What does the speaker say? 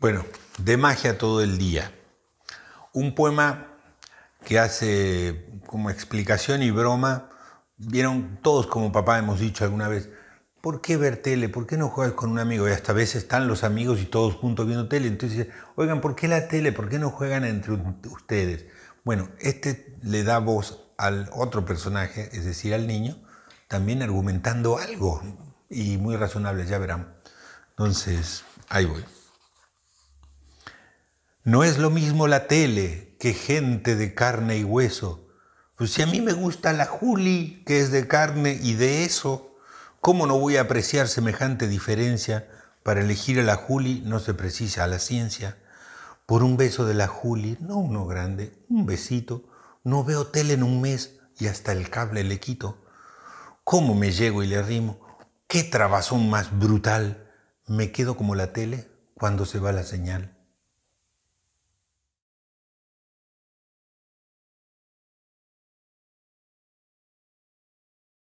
Bueno, de magia todo el día. Un poema que hace como explicación y broma. Vieron todos como papá hemos dicho alguna vez, ¿por qué ver tele? ¿Por qué no juegas con un amigo? Y hasta a veces están los amigos y todos juntos viendo tele. Entonces, oigan, ¿por qué la tele? ¿Por qué no juegan entre ustedes? Bueno, este le da voz al otro personaje, es decir, al niño, también argumentando algo y muy razonable, ya verán. Entonces, ahí voy. No es lo mismo la tele que gente de carne y hueso. Pues si a mí me gusta la Juli, que es de carne y de eso, ¿cómo no voy a apreciar semejante diferencia? Para elegir a la Juli no se precisa a la ciencia. Por un beso de la Juli, no uno grande, un besito, no veo tele en un mes y hasta el cable le quito. ¿Cómo me llego y le rimo? ¿Qué trabazón más brutal? Me quedo como la tele cuando se va la señal.